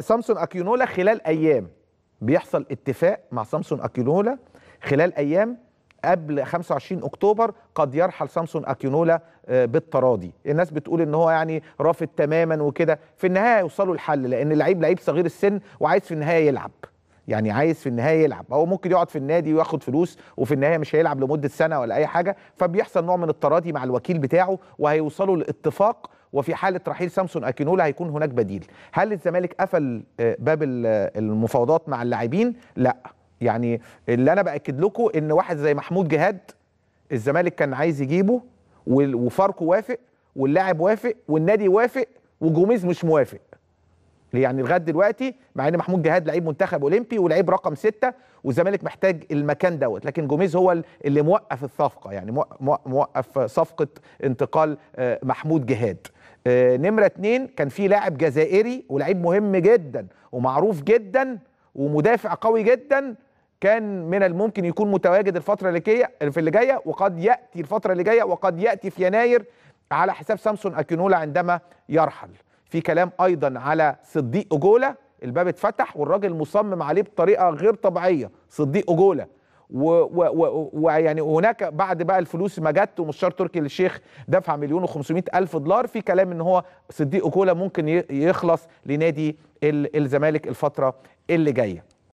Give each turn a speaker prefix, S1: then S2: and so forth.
S1: سامسون اكيونولا خلال ايام بيحصل اتفاق مع سامسون اكيونولا خلال ايام قبل 25 اكتوبر قد يرحل سامسون اكيونولا آه، بالتراضي الناس بتقول ان هو يعني رافض تماما وكده في النهايه هيوصلوا لحل لان اللعيب لعيب صغير السن وعايز في النهايه يلعب يعني عايز في النهايه يلعب هو ممكن يقعد في النادي وياخد فلوس وفي النهايه مش هيلعب لمده سنه ولا اي حاجه فبيحصل نوع من التراضي مع الوكيل بتاعه وهيوصلوا لاتفاق وفي حاله رحيل سامسون اكينولا هيكون هناك بديل هل الزمالك قفل آه، باب المفاوضات مع اللاعبين لا يعني اللي انا باكد لكم ان واحد زي محمود جهاد الزمالك كان عايز يجيبه وفاركو وافق واللاعب وافق والنادي وافق وجوميز مش موافق يعني لغايه دلوقتي مع ان محمود جهاد لعيب منتخب اولمبي ولعيب رقم ستة والزمالك محتاج المكان دوت لكن جوميز هو اللي موقف الصفقه يعني موقف صفقه انتقال آه، محمود جهاد آه، نمره اتنين كان في لاعب جزائري ولعيب مهم جدا ومعروف جدا ومدافع قوي جدا كان من الممكن يكون متواجد الفتره اللي في اللي جايه وقد ياتي الفتره اللي جايه وقد ياتي في يناير على حساب سامسون اكينولا عندما يرحل في كلام ايضا على صديق اجولا الباب اتفتح والراجل مصمم عليه بطريقه غير طبيعيه صديق اجولا ويعني هناك بعد بقى الفلوس ما جت ومستشار تركي للشيخ دفع مليون و الف دولار في كلام ان هو صديق اجولا ممكن يخلص لنادي الزمالك الفتره اللي جايه